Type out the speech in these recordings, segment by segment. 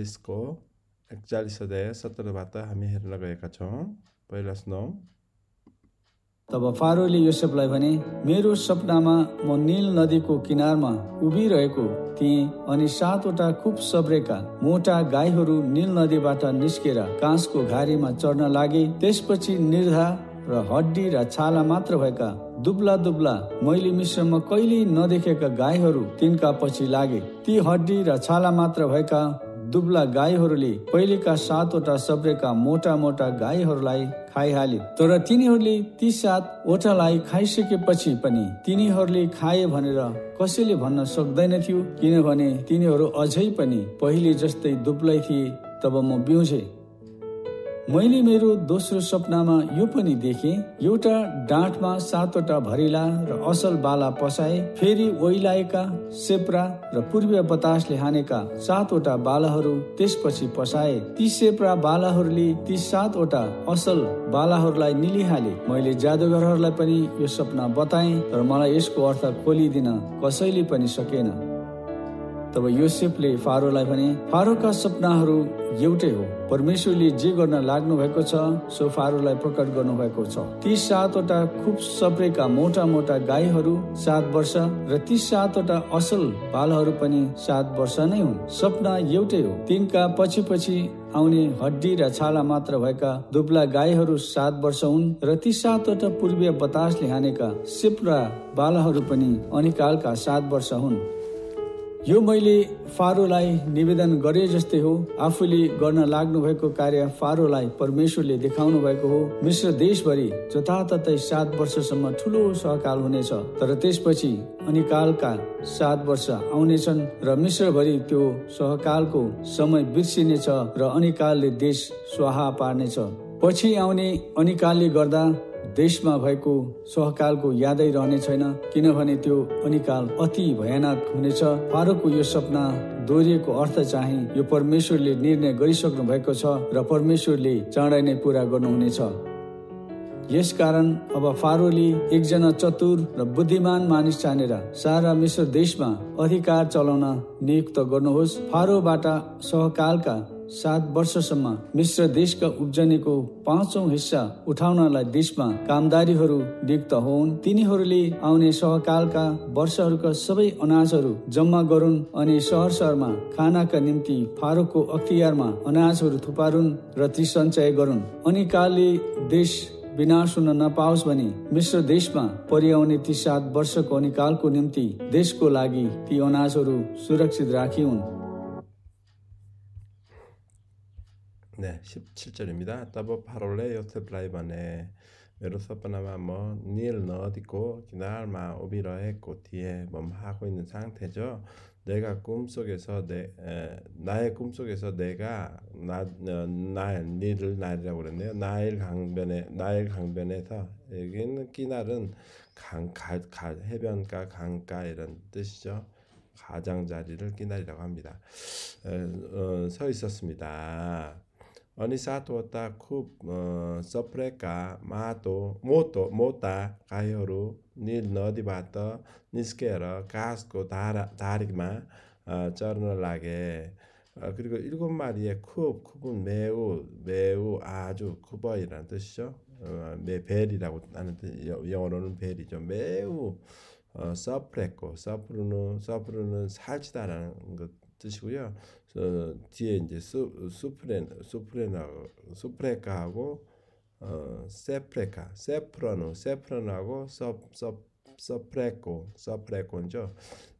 यसको एकचालिस अध्याय सत्रबाट हामी हेर्न गएका छौँ पहिला सुनौ तब फारोले युसेफलाई भने मेरो सपनामा म निल नदीको किनारमा उभिरहेको थिएँ अनि सातवटा खुब सब्रेका मोटा गाईहरू निल नदीबाट निस्केर काँसको घारीमा चढ्न लागे त्यसपछि निर्धा र हड्डी र छाला मात्र भएका दुब्ला दुब्ला मैले मिश्रमा कहिल्यै नदेखेका गाईहरू तिनका पछि लागे ती हड्डी र छाला मात्र भएका दुब्ला गाईहरूले पहिलेका सातवटा सब्रेका मोटा मोटा गाईहरूलाई खाइहाल्यो तर तिनीहरूले ती सातवटालाई खाइसकेपछि पनि तिनीहरूले खाए भनेर कसैले भन्न सक्दैन थियो किनभने तिनीहरू अझै पनि पहिले जस्तै दुब्लै थिए तब म बिउजे मैले मेरो दोस्रो सपनामा यो पनि देखे एउटा डाँठमा सातवटा भरिला र असल बाला पसाए फेरि ओइलाएका सेप्रा र पूर्वीय बतासले हानेका सातवटा बालाहरू त्यसपछि पसाए ती सेप्रा बालाहरूले ती सातवटा असल बालाहरूलाई निलिहाले मैले जादुगरहरूलाई पनि यो सपना बताएँ तर मलाई यसको अर्थ खोलिदिन कसैले पनि सकेन तब युसेफले फारोलाई भने फारोका सपनाहरू एउटै हो परमेश्वरले जे गर्न लाग्नु भएको छ सो फारोलाई प्रकट गर्नु भएको छ ती सातवटा खुब सप्रेका मोटा मोटा गाईहरू सात वर्ष र ती सातवटा असल बालहरू पनि सात वर्ष नै हुन् सपना एउटै हो तिनका पछि पछि आउने हड्डी र छाला मात्र भएका दुब्ला गाईहरू सात वर्ष हुन् र ती सातवटा पूर्वीय बतासले हानेका सिप्रा बालहरू पनि अनिकालका सात वर्ष हुन् यो मैले फारोलाई निवेदन गरे जस्तै हो आफूले गर्न लाग्नु भएको कार्य फारोलाई परमेश्वरले देखाउनु भएको हो मिश्र देशभरि जताततै सात वर्षसम्म ठुलो सहकाल हुनेछ तर त्यसपछि अनिकालका सात वर्ष आउनेछन् र मिश्रभरि त्यो सहकालको समय बिर्सिनेछ र अनिकालले देश स्वाहा पार्नेछ पछि आउने अनिकालले गर्दा देशमा भएको सहकालको यादै रहने छैन किनभने त्यो अनिकाल अति भयानक हुनेछ फारूकको यो सपना दोहोरिएको अर्थ चाहिँ यो परमेश्वरले निर्णय गरिसक्नु भएको छ र परमेश्वरले चाँडै नै पुरा गर्नुहुनेछ यसकारण अब फारोले एकजना चतुर र बुद्धिमान मानिस छानेर सारा मिश्र देशमा अधिकार चलाउन नियुक्त गर्नुहोस् फारोबाट सहकालका सात वर्षसम्म मिश्र देशका उब्जनीको पाँचौँ हिस्सा उठाउनलाई देशमा कामदारीहरू नियुक्त हुन् तिनीहरूले आउने सहकालका वर्षहरूका सबै अनाजहरू जम्मा गरून् अनि सहर सहरमा खानाका निम्ति फारोकको अख्तियारमा अनाजहरू थुपारुन् र ती सञ्चय गरून् अनि कालले देश विनाश हुन नपाओस् भने मिश्र देशमा परिआउने ती सात वर्षको अनिकालको निम्ति देशको लागि ती अनाजहरू सुरक्षित राखिउन् 네, 17절입니다. 따보 파롤레 요셉 라이반에 메로서파나마 뭐닐 너디고 기날마 오비러의 꼬티에 멈하고 있는 상태죠. 내가 꿈속에서 내 에, 나의 꿈속에서 내가 나나 어, 니를 날이라고 그랬네요. 나일 강변에 나일 강변에서 여기는 끼날은 강가 해변가 강가 이런 뜻이죠. 가장자리를 끼날이라고 합니다. 에, 어, 서 있었습니다. अनि सातवटा खुब सप्रेका मातो मोतो मोता गाईहरू निल नदीबाट निस्केर कासको धारा धारीमा चर्न लागे 그리고 일곱 마리의 쿱, 쿱은 매우, 매우 아주 쿠버이라는 뜻이죠. 어, 벨이라고 하는 뜻, 영어로는 벨이죠. 매우 어, 서프레코, 서프르는, 서프르는 살치다라는 것 뜻이고요. 어, 뒤에 이제 소, 소프레 소프레나 소프레카하고 어, 세프레카 세프라노 세프라노하고 서프레코서프레코죠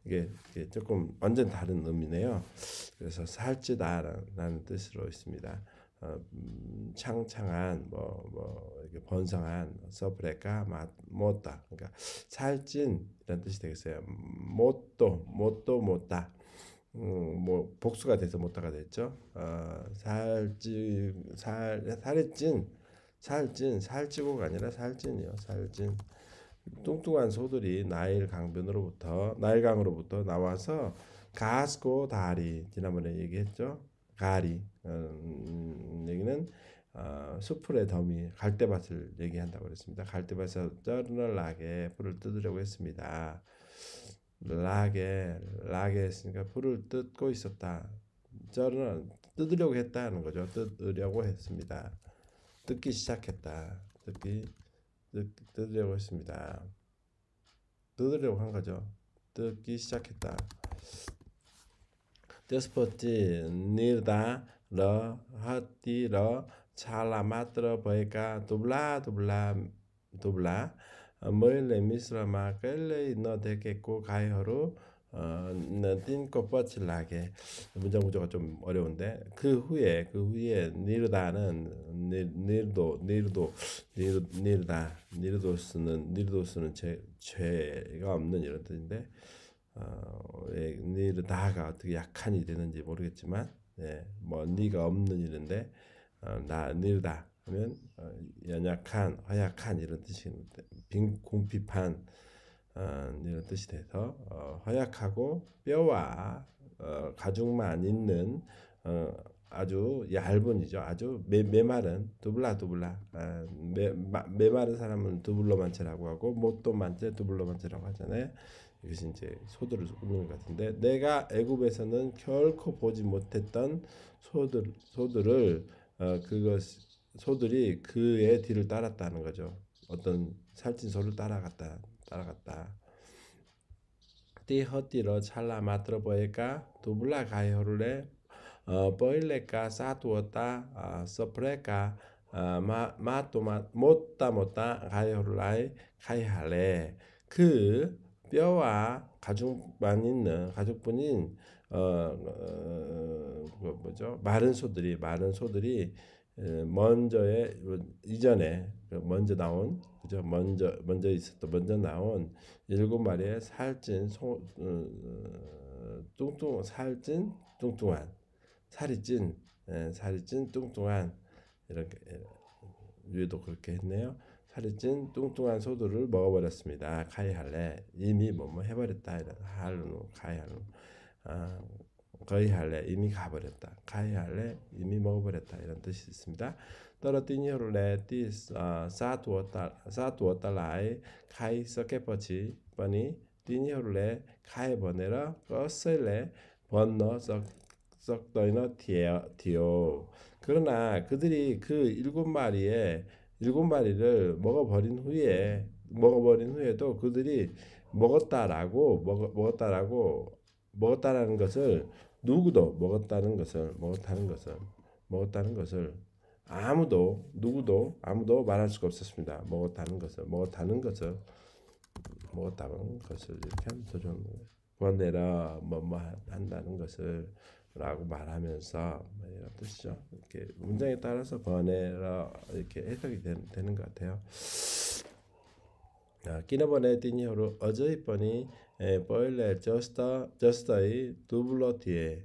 이게, 이게, 조금 완전 다른 의미네요. 그래서 살찌다라는 뜻으로 있습니다. 어, 음, 창창한 뭐뭐 뭐 이렇게 번성한 서브레카 못다 그러니까 살찐이라 뜻이 되겠어요. 음, 못도 못도 못다 음, 뭐 복수가 돼서 못다가 됐죠. 아, 살찌 살 살이 찐 살찐 살찌고가 아니라 살찐이요. 살찐 뚱뚱한 소들이 나일 강변으로부터 나일강으로부터 나와서 가스코 다리 지난번에 얘기했죠. 가리 어, 음, 음, 얘기는 어, 수풀의 더미 갈대밭을 얘기한다고 그랬습니다. 갈대밭에서 쩌널하게 풀을 뜯으려고 했습니다. 라게 라게 했으니까 불을 뜯고 있었다. 저는 뜯으려고 했다는 거죠. 뜯으려고 했습니다. 뜯기 시작했다. 뜯기 뜯, 뜯으려고 했습니다. 뜯으려고 한 거죠. 뜯기 시작했다. Después nirda lo hati lo chala m a muele misra ma kele no deke ko 가요로 어틴코 뻗칠라게 문장 구조가 좀 어려운데 그 후에 그 후에 니르다는 니르도 니르도 니르다 니르도스는 니르도스는 죄 죄가 없는 이런 뜻인데 어 니르다가 어떻게 약한이 되는지 모르겠지만 예뭐 니가 없는 일인데 어, 나 니르다 하면 어, 연약한, 허약한 이런 뜻인데 빈 공핍한 어, 이런 뜻이 돼서 어, 허약하고 뼈와 가죽만 있는 아주 얇은이죠. 아주 매, 매마른 두블라 두블라 아, 매, 마, 매마른 사람은 두블로 만체라고 하고 못도 만체 두블로 만체라고 하잖아요. 이것이 이제 소들을 꾸미는 것 같은데 내가 애굽에서는 결코 보지 못했던 소들 소들을 어, 그것 소들이 그의 뒤를 따랐다는 거죠. 어떤 살찐 소를 따라갔다. 따라갔다. 띠허띠러 찰라 마트러 보에까 두블라 가이호를레 보일레까 어, 사투었다 아, 서프레까 아, 마토 못다 못다 가이호를라이 가이할레 그 뼈와 가죽만 있는 가죽뿐인 어, 어, 어 뭐, 뭐죠 마른 소들이 마른 소들이 예, 먼저에 이전에 그 먼저 나온 그죠 먼저 먼저 있었던 먼저 나온 일곱 마리의 살찐 송 음, 뚱뚱 살찐 뚱뚱한 살이 찐 예, 살이 찐 뚱뚱한 이렇게 예, 위에도 그렇게 했네요. 살이 찐 뚱뚱한 소들을 먹어버렸습니다. 카이할레 이미 뭐뭐 뭐 해버렸다 이런 할루 카이할로 아 거의할래 이미 가버렸다. 가해할래 이미 먹어버렸다 이런 뜻이 있습니다. 떨어뜨니올레 띠 쌓두었다 라이 가이 썩게퍼치 번이 띠니올레 가해 번에라 꺼슬레 번너 썩더이너 디오 그러나 그들이 그 일곱 마리에 일곱 마리를 먹어버린 후에 먹어버린 후에도 그들이 먹었다라고 먹, 먹었다라고 먹었다라는 것을 누구도 먹었다는 것을 먹었다는 것을 먹었다는 것을 아무도 누구도 아무도 말할 수가 없었습니다. 먹었다는 것을 먹었다는 것을 먹었다는 것을 이렇게 도전 구원내라 뭐뭐 한다는 것을 라고 말하면서 뭐 이런 뜻이죠. 이렇게 문장에 따라서 번해라 이렇게 해석이 되, 는것 같아요. 끼너번에 띠니어로 어저이 번이 에, 예, 보일레 저스타 저스타의 두블러티에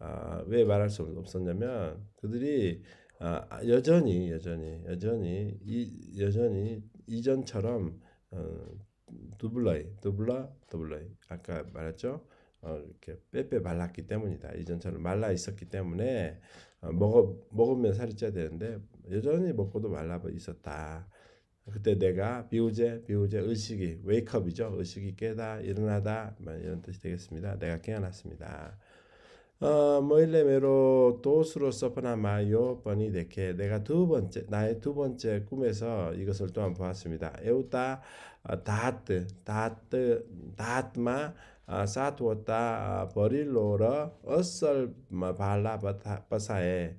아, 왜 말할 수 없었냐면 그들이 아, 아, 여전히 여전히 여전히 이 여전히 이전처럼 어, 두블라이 두블라 두블라이 아까 말했죠 어, 이렇게 빼빼 말랐기 때문이다 이전처럼 말라 있었기 때문에 어, 먹어 먹으면 살이 쪄야 되는데 여전히 먹고도 말라 있었다 그때 내가 비우제 비우제 의식이 웨이크업이죠. 의식이 깨다 일어나다 뭐 이런 뜻이 되겠습니다. 내가 깨어났습니다. 모일레메로 어, 뭐 도스로 서퍼나 마요 번이 데케 내가 두 번째 나의 두 번째 꿈에서 이것을 또한 보았습니다. 에우타 어, 다트 다트 다트마 어, 사투었다 버릴로러 어썰 뭐 발라바사에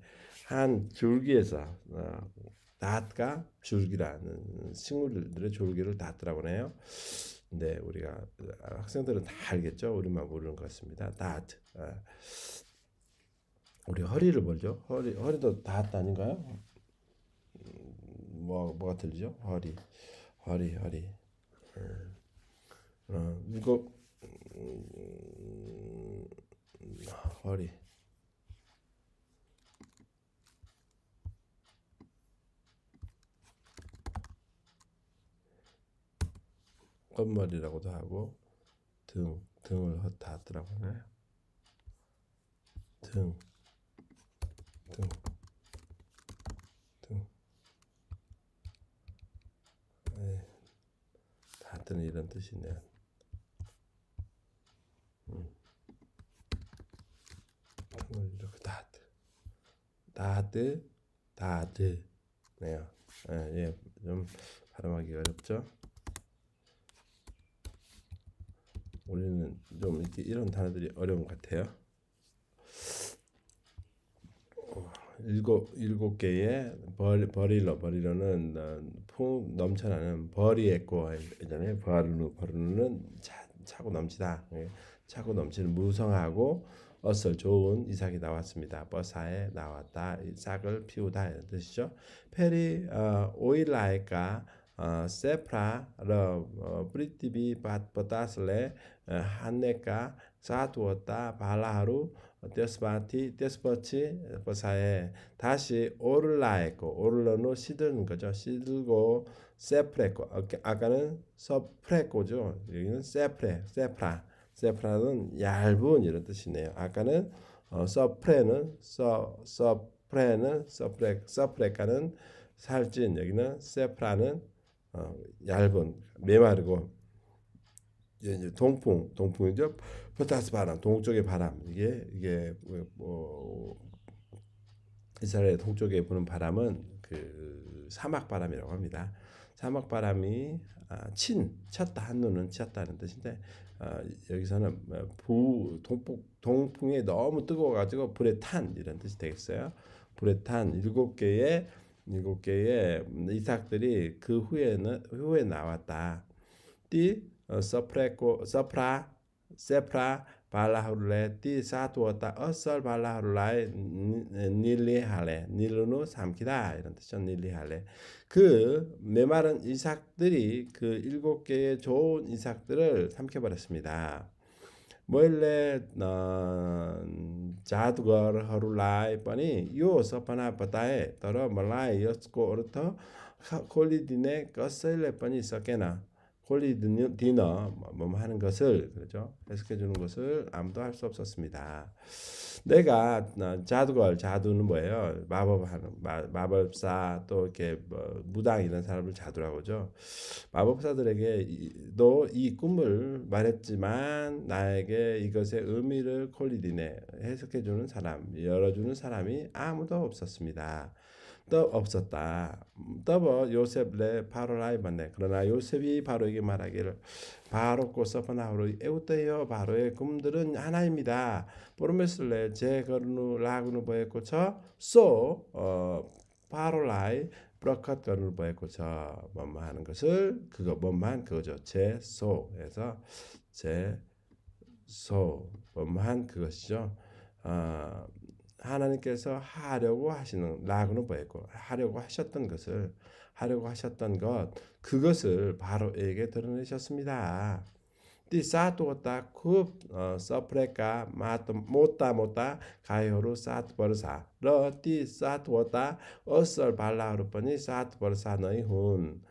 한 줄기에서 낫가 줄기라는 식물들의 줄기를 낫이라고 하요 네, 우리가 학생들은 다 알겠죠. 우리만 모르는 것 같습니다. 낫. 아. 우리 허리를 뭘죠? 허리 허리도 낫 아닌가요? 뭐 뭐가 들리죠? 허리, 허리, 허리. 음. 어, 이거 음, 음, 음 허리. 껌머리라고도 하고 등 등을 다 하더라고요. 네. 등, 등, 등. 네. 다 뜨는 이런 뜻이네. 음. 등을 이렇게 다 뜨, 다 뜨, 다 뜨네요. 예, 좀 발음하기 어렵죠. 우리는 좀 이렇게 이런 단어들이 어려운 것 같아요. 일곱 일곱 개의 버리, 버리러 버리러는 풍 넘쳐나는 버리의 꼬잖아요. 버르누 버르누는 차, 차고 넘치다. 예. 차고 넘치는 무성하고 어슬 좋은 이삭이 나왔습니다. 버사에 나왔다. 싹을 피우다 이런 뜻이죠. 페리 어, 오일라에까 어, 세프라 러 어, 프리티비 바버타슬레 한네까 쌓두었다 발라하루 데스바티 데스버치 버사에 다시 오를라했고 오를러노 시드는 거죠 시들고 세프레고 어, 그 아까는 서프레고죠 여기는 세프레 세프라 세프라는 얇은 이런 뜻이네요 아까는 어, 서프레는 서 서프레는 서프레 서프레카는 살찐 여기는 세프라는 어, 얇은 메마르고 이제 동풍, 동풍이죠. 플타스 바람, 동쪽의 바람. 이게 이게 뭐, 뭐 이스라엘 동쪽에 부는 바람은 그 사막 바람이라고 합니다. 사막 바람이 아, 친 쳤다 한눈은 쳤다는 뜻인데 아, 여기서는 뭐 부 동풍 동풍이 너무 뜨거워가지고 불에 탄 이런 뜻이 되겠어요. 불에 탄 일곱 개의 일곱 개의 이삭들이 그 후에는 후에 나왔다. 띠 서프레코 서프라 세프라 발라하룰레 띠 사투었다 어썰 발라하룰라에 닐리할레 닐루누 삼키다 이런 뜻이죠 닐리할레 그 메마른 이삭들이 그 일곱 개의 좋은 이삭들을 삼켜버렸습니다 멀레 자두걸 하룰라이 뻔히 요 서파나 바다에 떨어 멀라이 여스코 오르터 콜리디네 꺼슬레 뻔히 있었게나 홀리디너 뭐, 뭐 하는 것을 그렇죠 해석해 주는 것을 아무도 할 수 없었습니다. 내가 어, 자두걸 자두는 뭐예요? 마법하는 마, 법사또 이렇게 뭐 무당 이런 사람을 자두라고죠. 마법사들에게도 이 꿈을 말했지만 나에게 이것의 의미를 콜리딘에 해석해 주는 사람 열어주는 사람이 아무도 없었습니다. 또 없었다. 더불어 요셉레 바로라이 번네. 그러나 요셉이 바로에게 말하기를 바로 고서퍼나후로 에우떼여 바로의 금들은 하나입니다. 보르메슬레 제 거르누 라그누 보에 꽂혀 쏘 어, 바로라이 브라컷 거르누 보에 꽂혀 뭐뭐 하는 것을 그거 뭐만 그거죠. 제 소에서 제 소, 뭐만 그것이죠. 어, 하나님께서 하려고 하시는 라그는 뭐였고 하려고 하셨던 것을 하려고 하셨던 것 그것을 바로에게 드러내셨습니다. 디쌓아다굽 어, 서프레까 마또 못다 못다 가요로 쌓아버사 러디 쌓아다 어썰 발라하루니쌓아버사 너희훈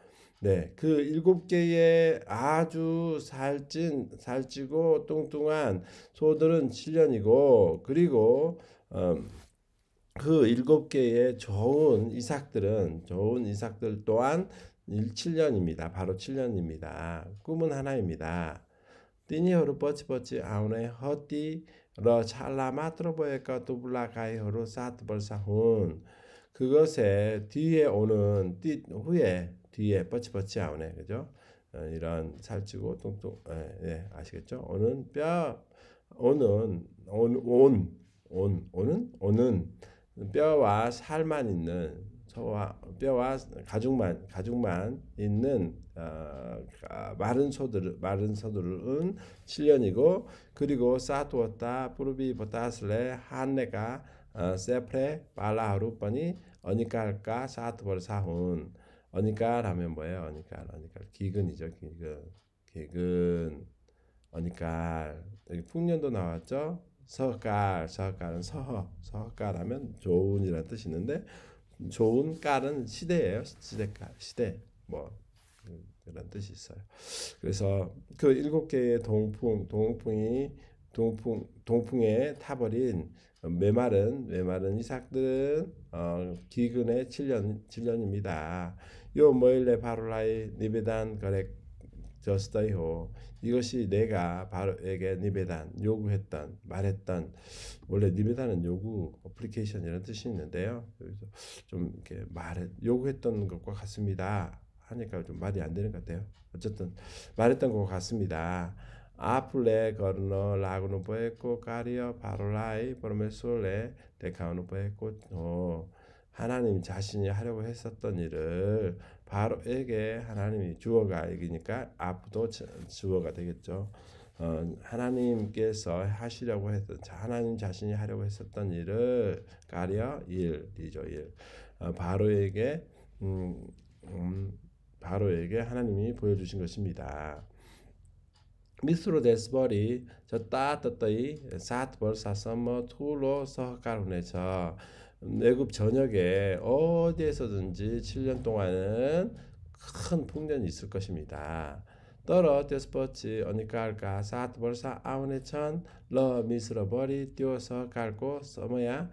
네, 그 일곱 개의 아주 살찐, 살찌고 뚱뚱한 소들은 7년이고, 그리고 음, 그 일곱 개의 좋은 이삭들은 좋은 이삭들 또한 7년입니다. 바로 7년입니다. 꿈은 하나입니다. 띠니 허루 뻗치뻗치 아우네 허띠 러 찰라 마트로보에까 두블라가이 허루 사트벌사훈 그것에 뒤에 오는 띠 후에 뒤에 뻗치뻗치 아우네 그죠? 어, 이런 살찌고 뚱뚱 예, 예 아시겠죠? 오는 뼈 오는 온온 온 온은 온은 뼈와 살만 있는 소와 뼈와 가죽만 가죽만 있는 어, 마른 소들 마른 소들은 7년이고 그리고 사투었다부르비 보타슬레 한네가 어, 아, 세프레 발라하루빠니 어니깔까 사트벌 사훈 어니깔 하면 뭐예요 어니깔 어니깔 기근이죠 기근 기근 어니깔 여기 풍년도 나왔죠 서깔, 서깔은 서 서깔하면 좋은이라는 뜻이 있는데 좋은 깔은 시대예요. 시대깔, 시대 뭐 음, 이런 뜻이 있어요. 그래서 그 일곱 개의 동풍, 동풍이 동풍 동풍에 타버린 메마른 메마른 이삭들은 어, 기근의 7년 7년입니다. 요 모일레 바로라이 니베단 거렉 저스다이호 이것이 내가 바로에게 니베단 요구했던 말했던 원래 니베단은 요구 어플리케이션 이런 뜻이 있는데요. 여기서 좀 이렇게 말했 요구했던 것과 같습니다. 하니까 좀 말이 안 되는 것 같아요. 어쨌든 말했던 것과 같습니다. 아플레 거르노 라고노 보에코 까리어 바로라이 보르메솔레 데카오노 보에코 하나님 자신이 하려고 했었던 일을 바로에게 하나님이 주어가 이기니까 앞도 주어가 되겠죠. 어, 하나님께서 하시려고 했던 하나님 자신이 하려고 했었던 일을 가려 일이죠 일 어, 바로에게 음, 음, 바로에게 하나님이 보여주신 것입니다. 미스로 데스버리 저 따뜻히 사트벌 사서머 투로 뭐 서가르네저 애국 전역에 어디에서든지 7년 동안은 큰 풍년이 있을 것입니다. 떨어 뛰스포츠 어니깔까 사트벌사 아우네천 러 미스러버리 뛰어서 갈고 써머야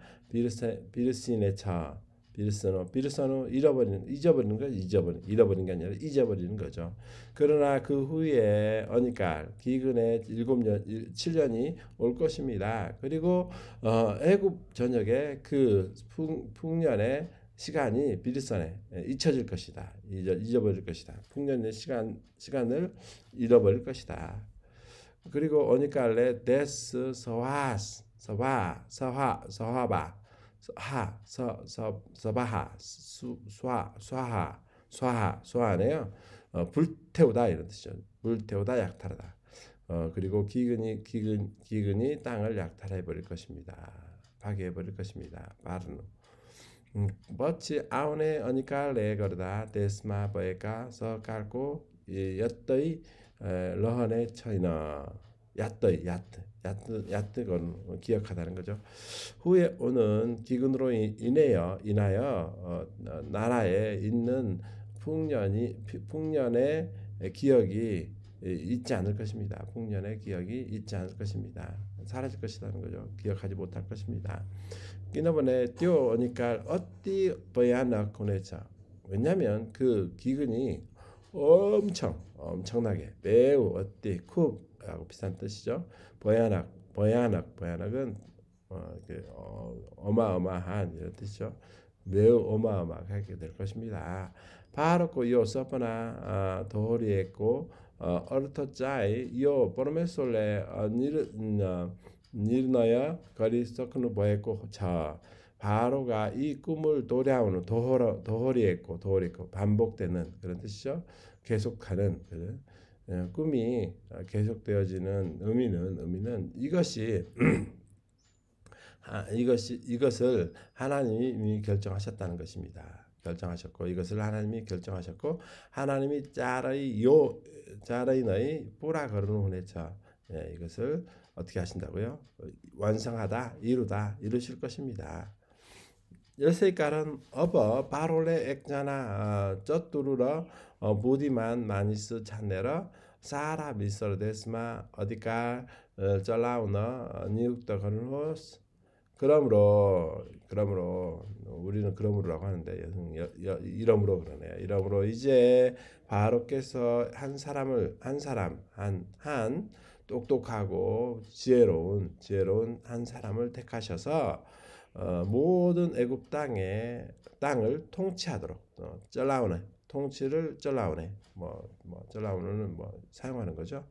비르시네천 비르스노 비르스노 잃어버리는 잊어버리는 거 잊어버리 잃어버린 게 아니라 잊어버리는 거죠. 그러나 그 후에 어니까 그러니까 기근의 일곱 년 7년이 올 것입니다. 그리고 어 애굽 전역에 그 풍, 풍년의 시간이 비르선에 예, 잊혀질 것이다. 잊어, 버릴 것이다. 풍년의 시간 시간을 잃어버릴 것이다. 그리고 어니까레 데스 서화 서화 서화 서화바 하, 서, 서, 서바하, 수, 쏴, 쏴하, 쏴하, 쏴하네요. 어, 불태우다 이런 뜻이죠. 불태우다 약탈하다. 어, 그리고 기근이 기근 기근이 땅을 약탈해 버릴 것입니다. 파괴해 버릴 것입니다. 바르노. 음, 멋지 아우네 어니까 레거다 데스마 버에까 서깔고 엿더이 러헌에 처이너. 야떠 야떠 야뜨 야뜨건 기억하다는 거죠. 후에 오는 기근으로 인하여 인하여 어, 나라에 있는 풍년이 풍년의 기억이 잊지 않을 것입니다. 풍년의 기억이 잊지 않을 것입니다. 사라질 것이라는 거죠. 기억하지 못할 것입니다. 이나번에 뛰어오니까 어디 보야나 코네죠. 왜냐하면 그 기근이 엄청 엄청나게 매우 어디 쿡 하고 비슷한 뜻이죠. 버야낙, 버야낙, 버야낙은 어, 그, 어, 마어마한 이런 뜻이죠. 매우 어마어마하게 될 것입니다. 바로고 그 요 서퍼나 아, 도리했고 어터짜이요 포르메솔레 어, 니르 어, 니르나야 가리스토크노 보했고 자 바로가 이 꿈을 도려오는 도허 도리했고 도허리고 반복되는 그런 뜻이죠. 계속하는 그런. 예, 꿈이 계속되어지는 의미는 의미는 이것이 아, 이것이 이것을 하나님이 결정하셨다는 것입니다. 결정하셨고 이것을 하나님이 결정하셨고 하나님이 짜라이 요 짜라이 너희 뿌라 거르는 혼에차 예, 이것을 어떻게 하신다고요? 완성하다 이루다 이루실 것입니다. यसै कारण अब पारोले एकजना चतुर र बुद्धिमान मानिस छानेर सारा विश्व देशमा अधिकार चलाउन नियुक्त गर्नुहोस् 그러므로 그러므로 우리는 그러므로라고 하는데 이러므로 그러네요. 이러므로 이제 바로께서 한 사람을 한 사람 한한 한 똑똑하고 지혜로운 지혜로운 한 사람을 택하셔서 어, 모든 애굽 땅에 땅을 통치하도록 어, 쩔라오네 통치를 쩔라오네 뭐뭐 쩔라오는뭐 사용하는 거죠.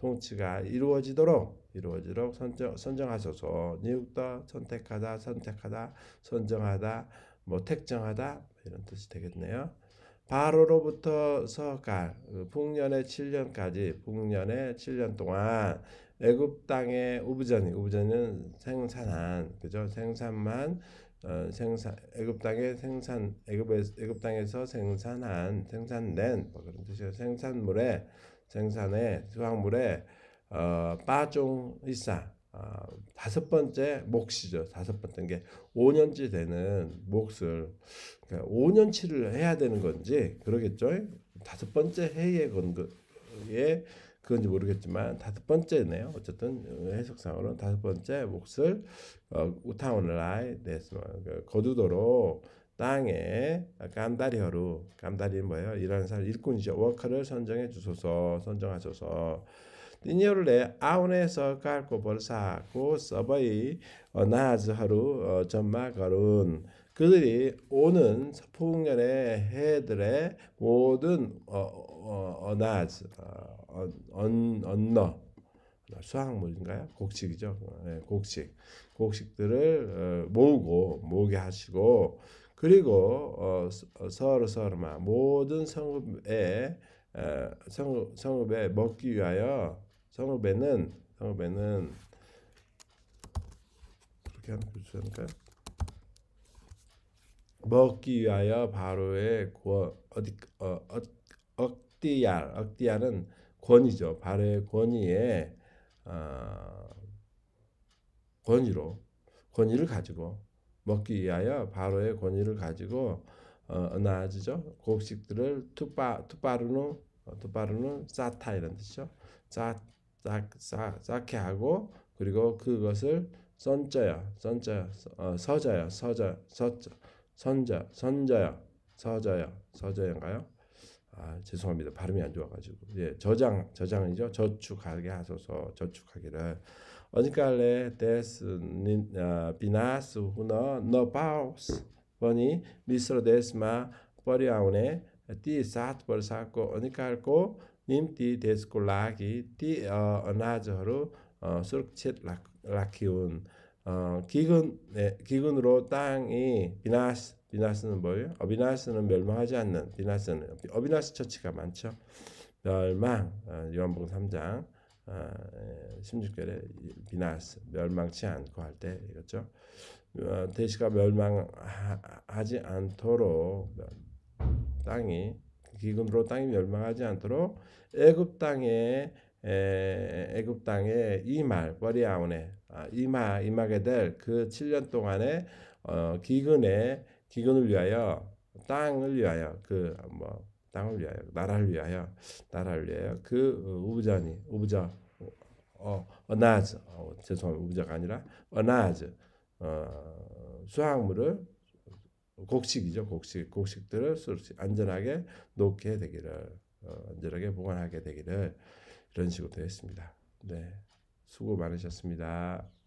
통치가 이루어지도록 이루어지도록 선정, 선정하소서 니욱더 선택하다 선택하다 선정하다 뭐 택정하다 뭐 이런 뜻이 되겠네요. 바로로부터 서갈 그 북년의 7년까지 북년의 7년 동안 애굽 땅의 우부전이 우부전은 생산한 그죠 생산만 어, 생산 애굽 땅의 생산 애굽에 애굽 땅에서 생산한 생산된 뭐 그런 뜻이에요 생산물에 생산의 수확물에 어, 빠종 이사 어, 다섯 번째 몫이죠. 다섯 번째 그러니까 게 5년째 되는 몫을 그러니까 5년치를 해야 되는 건지 그러겠죠. 다섯 번째 해의 건그 예. 그건지 모르겠지만 다섯 번째네요. 어쨌든 해석상으로는 다섯 번째 몫을 어, 우타오라이 네스마 그러니까 거두도록 땅에 깜다리어루 깜다리는 뭐예요? 일하는 사람 일꾼이죠. 워커를 선정해 주소서 선정하소서. 니녀를레 아운에서 깔고 벌사고 서버이 어, 나즈하루 전마가룬 어, 그들이 오는 서풍년의 해들의 모든 어나즈 어, 어 아. 언, 언어 수학물인가요? 곡식이죠. 네, 곡식. 곡식들을 어, 모으고 모게 하시고 그리고 어, 어, 서로 서로 막 모든 성읍에 성읍, 성읍에 먹기 위하여 성읍에는 성읍에는 그렇게 하는 구조니까 먹기 위하여 바로의 고 어디 어, 어, 억디알 억디알은 권위죠. 발의 권위에 어, 권위로 권위를 가지고 먹기 위하여 바로의 권위를 가지고 어, 나아지죠. 곡식들을 투바 투바르노 어, 투바르노 싸타 이런 뜻이죠. 싸싸싸 싸게 하고 그리고 그것을 선자야 선자 서자야 어, 서자 서자 선자 선자야 서자야 서자인가요? 아, 죄송합니다. 발음이 안 좋아가지고 예, 저장 저장이죠. 저축하게 하소서 저축하기를 어니깔레 데스 아, 비나스 후너 너 바우스 보니 미스로 데스마 버리아우네 티 사트 버사코 어니깔고 님티 데스코 라기 티 어나저로 수르챗 라키온 기근 네, 기근으로 땅이 비나스 비나스는 뭐예요? 어비나스는 멸망하지 않는 비나스는 어비나스 처치가 많죠. 멸망 어, 요한복음 3장 16절에 어, 예, 비나스 멸망치 않고 할 때 이거죠. 어, 대시가 멸망하지 않도록 땅이 기금으로 땅이 멸망하지 않도록 애굽 땅에 애굽 땅에 이말 버리아온에 아, 이마 이마게 될 그 7년 동안의 어, 기근에 기근을 위하여 땅을 위하여 그 뭐 땅을 위하여 나라를 위하여 나라를 위하여 그 어, 우부자니 우부자 어, 어나즈 어, 죄송합니다 우부자가 아니라 어나즈 어, 수확물을 곡식이죠 곡식 곡식들을 안전하게 놓게 되기를 어, 안전하게 보관하게 되기를 이런 식으로 되었습니다. 네 수고 많으셨습니다.